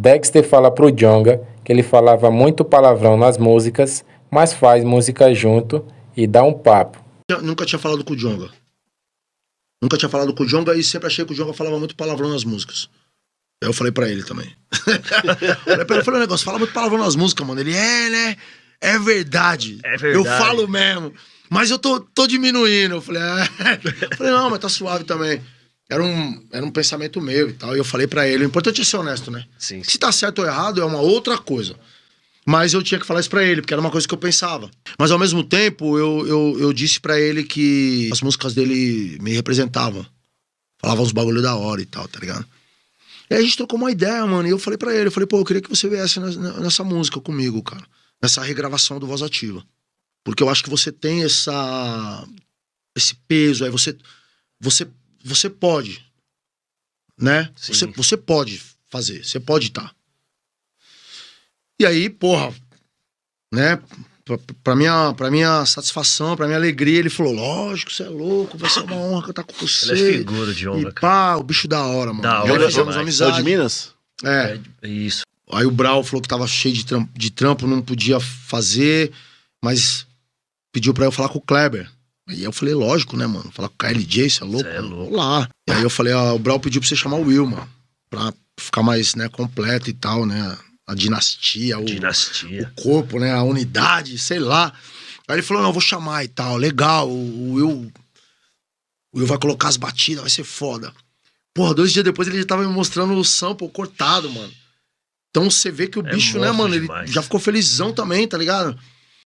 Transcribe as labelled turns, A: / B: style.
A: Dexter fala pro Jonga que ele falava muito palavrão nas músicas, mas faz música junto e dá um papo. Eu nunca tinha falado com o Jonga. Nunca tinha falado com o Jonga e sempre achei que o Jonga falava muito palavrão nas músicas. Eu falei para ele também. ele, eu falei, um negócio, fala muito palavrão nas músicas, mano. Ele, é, né? É verdade. É verdade. Eu falo mesmo. Mas eu tô, tô diminuindo. Eu falei, ah. eu falei, não, mas tá suave também era um, era um pensamento meu e tal. E eu falei para ele, o importante é ser honesto, né? Sim. Se tá certo ou errado é uma outra coisa. Mas eu tinha que falar isso pra ele, porque era uma coisa que eu pensava. Mas ao mesmo tempo, eu, eu, eu disse para ele que as músicas dele me representavam. Falava uns bagulho da hora e tal, tá ligado? E aí a gente trocou uma ideia, mano. E eu falei para ele, eu falei, pô, eu queria que você viesse nessa música comigo, cara. Nessa regravação do Voz Ativa. Porque eu acho que você tem essa. esse peso, aí você. Você você pode, né? Você, você pode fazer, você pode estar. Tá. E aí, porra, né? Pra, minha, pra minha satisfação, pra minha alegria, ele falou: lógico, você é louco, vai ser uma honra estar tá com você. Ele é figura de honra. E pá, o bicho da hora, mano. Da hora, Já fizemos uma amizade. de Minas? É. é. Isso. Aí o Brau falou que tava cheio de trampo, de trampo, não podia fazer, mas pediu pra eu falar com o Kleber. Aí eu falei, lógico, né, mano? Falar com o KLJ, você é louco? Cê é né? louco. Lá. E aí eu falei, ó, ah, o Brau pediu pra você chamar o Will, mano. Pra ficar mais, né, completo e tal, né? A dinastia, o, dinastia. o corpo, né? A unidade, sei lá. Aí ele falou, não, eu vou chamar e tal. Legal, o Will... O Will vai colocar as batidas, vai ser foda. Porra, dois dias depois ele já tava me mostrando o sample cortado, mano. Então você vê que o é bicho, né, mano, demais. ele já ficou felizão também, tá ligado?